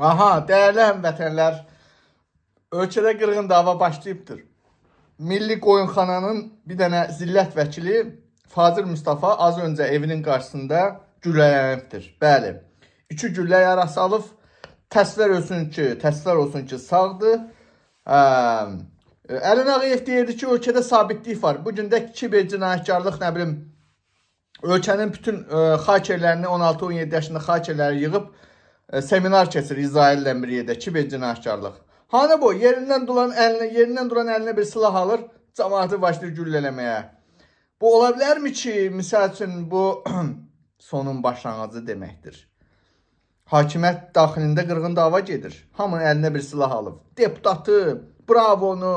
Aha, dəyərli həmvətənlər, ölkədə qırğın dava başlayıbdır. Milli qoyunxananın bir dənə zillət vəkili Fazil Mustafa az öncə evinin qarşısında güllələnibdir. Bəli, iki güllə yarası alıb, təsvər olsun ki, təsvər olsun ki, sağdır. Ə, hə, Əlin Ağayev deyirdi ki, ölkədə sabitlik var. Bugün də kiber cinayətkarlıq, nə bilim, ölkənin bütün ə, e, xakerlərini, 16-17 yaşında xakerləri yığıb, E, seminar keçir İsrail ilə birlikdə kibercinahkarlıq. Hani bu? Yerindən duran əlinə, yerindən duran əlinə bir silah alır, cəmaatı başlayır güllələməyə. Bu ola bilərmi ki, misal üçün bu sonun başlanğıcı deməkdir. Hakimiyyət daxilində qırğın dava gedir. Hamının əlinə bir silah alıb. Deputatı, Bravonu,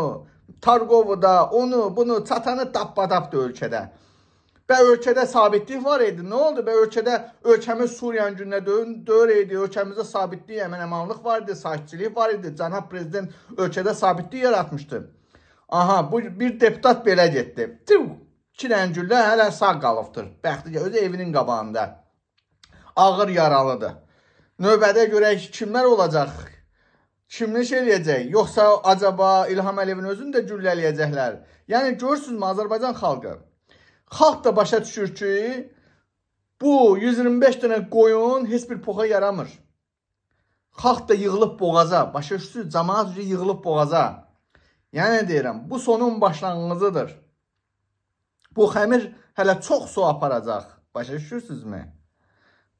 Targovu da, onu, bunu, çatanı tapbadabdır ölkədə. Bə ölkədə sabitlik var idi. Nə oldu? Bə ölkədə ölkəmiz Suriyanın gününə döyün, döyür idi. Ölkəmizdə sabitlik, əmin-əmanlıq yəni var idi, sakitçilik var idi. Cənab prezident ölkədə sabitlik yaratmışdı. Aha, bu bir deputat belə getdi. Tüv, iki rəngüllə hələ sağ qalıbdır. Bəxti özü evinin qabağında. Ağır yaralıdır. Növbədə görək kimlər olacaq? Kim neçə eləyəcək? Yoxsa acaba İlham Əliyevin özünü də güllələyəcəklər? Yəni görürsünüzmü Azərbaycan xalqı? Xalq da başa düşür ki, bu 125 dənə qoyun heç bir poxa yaramır. Xalq da yığılıb boğaza, başa düşürsüz, cəmaət üzrə yığılıb boğaza. Yəni deyirəm, bu sonun başlanğıcıdır. Bu xəmir hələ çox su aparacaq. Başa düşürsünüzmü?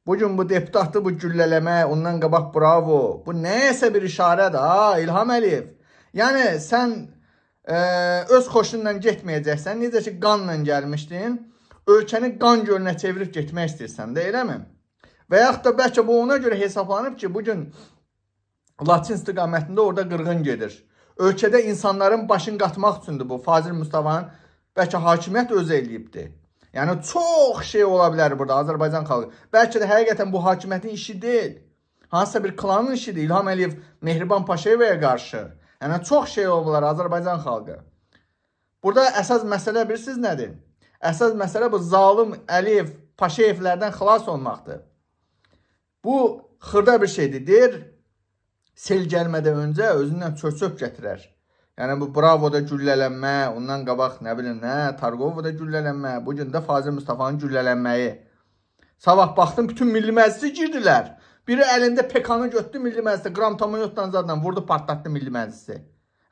Bu gün bu deputatı bu güllələmə, ondan qabaq bravo. Bu nəyəsə bir işarədir ha, İlham Əliyev. Yəni sən öz xoşunla getməyəcəksən. Necə ki, qanla gəlmişdin, ölkəni qan gölünə çevirib getmək istəyirsən də, eləmi? Və yaxud da bəlkə bu ona görə hesablanıb ki, bugün Latin istiqamətində orada qırğın gedir. Ölkədə insanların başını qatmaq üçündür bu. Fazil Mustafanın bəlkə hakimiyyət öz eləyibdir. Yəni çox şey ola bilər burada Azərbaycan xalqı. Bəlkə də həqiqətən bu hakimiyyətin işi deyil. Hansısa bir klanın işidir. İlham Əliyev Mehriban Paşayevaya qarşı Yəni çox şey olublar Azərbaycan xalqı. Burada əsas məsələ bilirsiniz nədir? Əsas məsələ bu zalım Əliyev Paşayevlərdən xilas olmaqdır. Bu xırda bir şeydir. Deyir, sel gəlmədən öncə özündən çöp-çöp gətirər. Yəni bu Bravo'da güllələnmə, ondan qabaq nə bilim nə, Targov'da güllələnmə, bu gün də Fazil Mustafanın güllələnməyi. Sabah baxdım bütün Milli Məclisə girdilər. Biri əlində pekanı götdü Milli Məclisdə, Qramtamoyotdan zadan vurdu, partlatdı Milli Məclisi.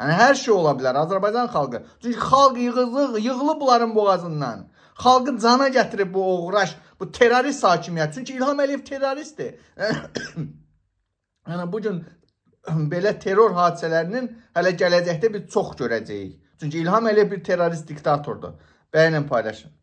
Yəni hər şey ola bilər Azərbaycan xalqı. Çünki xalq yığılıb, yığılıb bunların boğazından. Xalqı cana gətirib bu oğraş, bu terrorist hakimiyyət. Çünki İlham Əliyev terroristdir. yəni bu gün belə terror hadisələrinin hələ gələcəkdə biz çox görəcəyik. Çünki İlham Əliyev bir terrorist diktatordur. Bəyənin, paylaşın.